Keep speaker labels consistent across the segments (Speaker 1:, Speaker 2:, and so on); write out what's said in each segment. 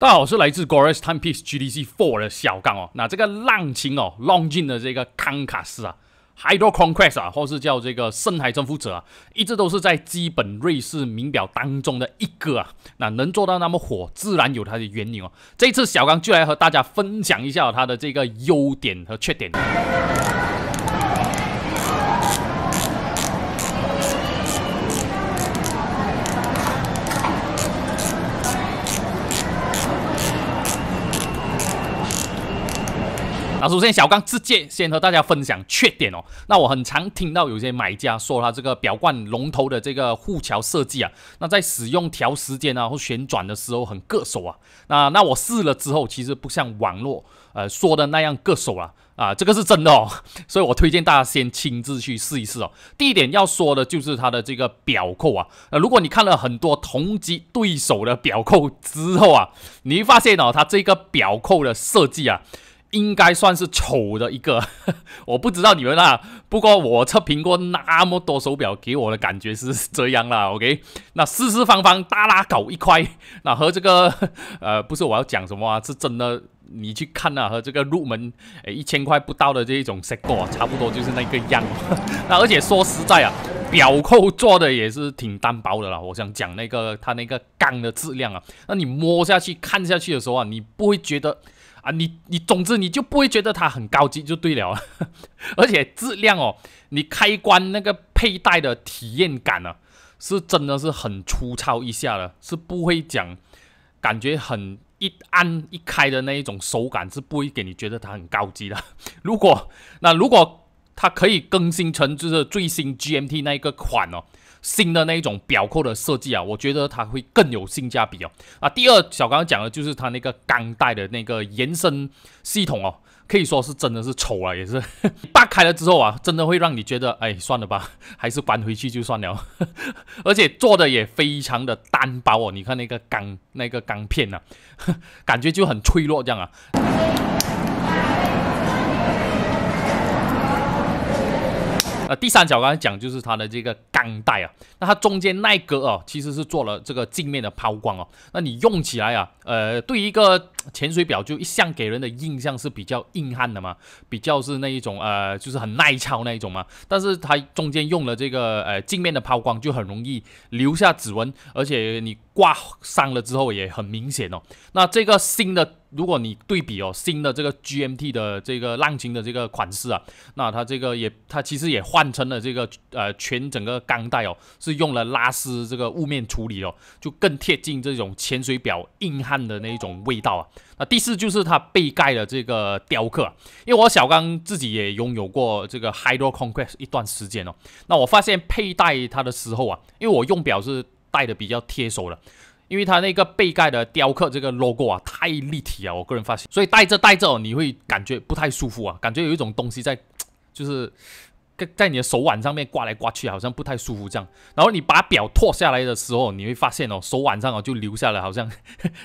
Speaker 1: 大家好，我是来自 g o r e s Timepiece g d c Four 的小刚哦。那这个浪琴哦 l o n g i n 的这个康卡斯啊，Hydroconquest 啊，或是叫这个深海征服者啊，一直都是在基本瑞士名表当中的一个啊。那能做到那么火，自然有它的原因哦。这次小刚就来和大家分享一下它的这个优点和缺点。那首先，小刚直接先和大家分享缺点哦。那我很常听到有些买家说，他这个表冠龙头的这个护桥设计啊，那在使用调时间啊或旋转的时候很硌手啊。那那我试了之后，其实不像网络呃说的那样硌手啊，啊这个是真的哦。所以我推荐大家先亲自去试一试哦。第一点要说的就是它的这个表扣啊，呃如果你看了很多同级对手的表扣之后啊，你发现哦，它这个表扣的设计啊。应该算是丑的一个，我不知道你们啊。不过我测评过那么多手表，给我的感觉是这样啦。OK，那四四方方大拉搞一块，那和这个 呃，不是我要讲什么啊，是真的。你去看啊，和这个入门哎一千块不到的这一种 Sego 啊，差不多就是那个样。那而且说实在啊，表扣做的也是挺单薄的啦。我想讲那个它那个钢的质量啊，那你摸下去看下去的时候啊，你不会觉得。啊，你你，总之你就不会觉得它很高级就对了，而且质量哦，你开关那个佩戴的体验感呢，是真的是很粗糙一下的，是不会讲感觉很一按一开的那一种手感，是不会给你觉得它很高级的。如果那如果它可以更新成就是最新 GMT 那一个款哦。新的那一种表扣的设计啊，我觉得它会更有性价比哦。啊，第二小刚刚讲的，就是它那个钢带的那个延伸系统哦，可以说是真的是丑啊，也是扒 开了之后啊，真的会让你觉得，哎，算了吧，还是搬回去就算了。而且做的也非常的单薄哦，你看那个钢那个钢片呐，感觉就很脆弱这样啊。呃，第三角刚才讲就是它的这个钢带啊，那它中间那格啊，其实是做了这个镜面的抛光啊，那你用起来啊，呃，对于一个。潜水表就一向给人的印象是比较硬汉的嘛，比较是那一种呃，就是很耐操那一种嘛。但是它中间用了这个呃镜面的抛光，就很容易留下指纹，而且你刮伤了之后也很明显哦。那这个新的，如果你对比哦，新的这个 GMT 的这个浪琴的这个款式啊，那它这个也它其实也换成了这个呃全整个钢带哦，是用了拉丝这个雾面处理哦，就更贴近这种潜水表硬汉的那一种味道啊。那第四就是它背盖的这个雕刻，因为我小刚自己也拥有过这个 Hydroconquest 一段时间哦。那我发现佩戴它的时候啊，因为我用表是戴的比较贴手的，因为它那个背盖的雕刻这个 logo 啊太立体啊，我个人发现，所以戴着戴着你会感觉不太舒服啊，感觉有一种东西在，就是。在你的手腕上面刮来刮去，好像不太舒服这样。然后你把表脱下来的时候，你会发现哦，手腕上哦就留下了好像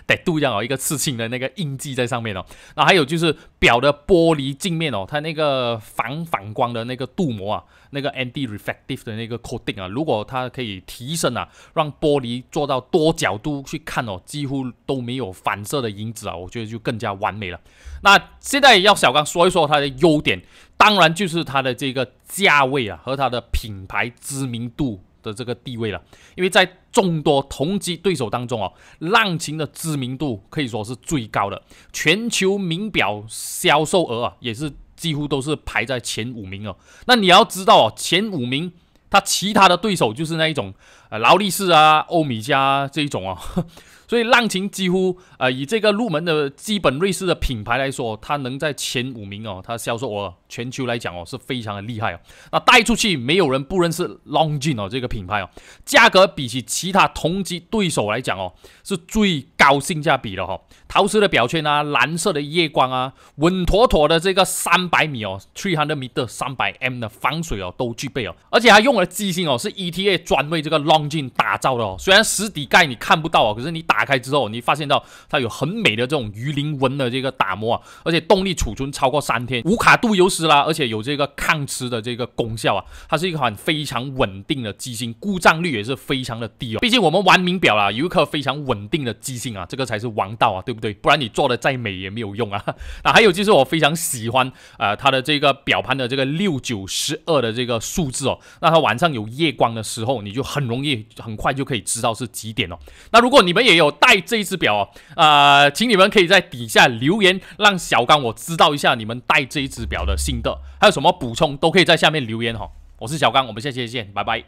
Speaker 1: 歹度一样哦，一个刺青的那个印记在上面哦。那还有就是表的玻璃镜面哦，它那个防反光的那个镀膜啊，那个 anti reflective 的那个 coating 啊，如果它可以提升啊，让玻璃做到多角度去看哦，几乎都没有反射的影子啊，我觉得就更加完美了。那现在要小刚说一说它的优点。当然，就是它的这个价位啊，和它的品牌知名度的这个地位了。因为在众多同级对手当中啊，浪琴的知名度可以说是最高的，全球名表销售额啊，也是几乎都是排在前五名啊。那你要知道啊，前五名，它其他的对手就是那一种。劳力士啊，欧米茄这一种啊，所以浪琴几乎呃以这个入门的基本瑞士的品牌来说，它能在前五名哦，它销售额全球来讲哦是非常的厉害哦。那带出去没有人不认识 l o n g 浪 n 哦这个品牌哦，价格比起其他同级对手来讲哦是最高性价比的哈。陶瓷的表圈啊，蓝色的夜光啊，稳妥妥的这个三百米哦，three hundred meter 三百 m 的防水哦都具备哦，而且还用了机芯哦是 ETA 专为这个 l o long。镜打造的哦，虽然实底盖你看不到啊，可是你打开之后，你发现到它有很美的这种鱼鳞纹的这个打磨啊，而且动力储存超过三天，无卡度游丝啦，而且有这个抗磁的这个功效啊，它是一款非常稳定的机芯，故障率也是非常的低哦。毕竟我们玩名表啦，有一颗非常稳定的机芯啊，这个才是王道啊，对不对？不然你做的再美也没有用啊。那还有就是我非常喜欢呃它的这个表盘的这个六九十二的这个数字哦，那它晚上有夜光的时候，你就很容易。很快就可以知道是几点了。那如果你们也有带这一只表啊，呃，请你们可以在底下留言，让小刚我知道一下你们带这一只表的心得，还有什么补充都可以在下面留言哈。我是小刚，我们下期再见，拜拜。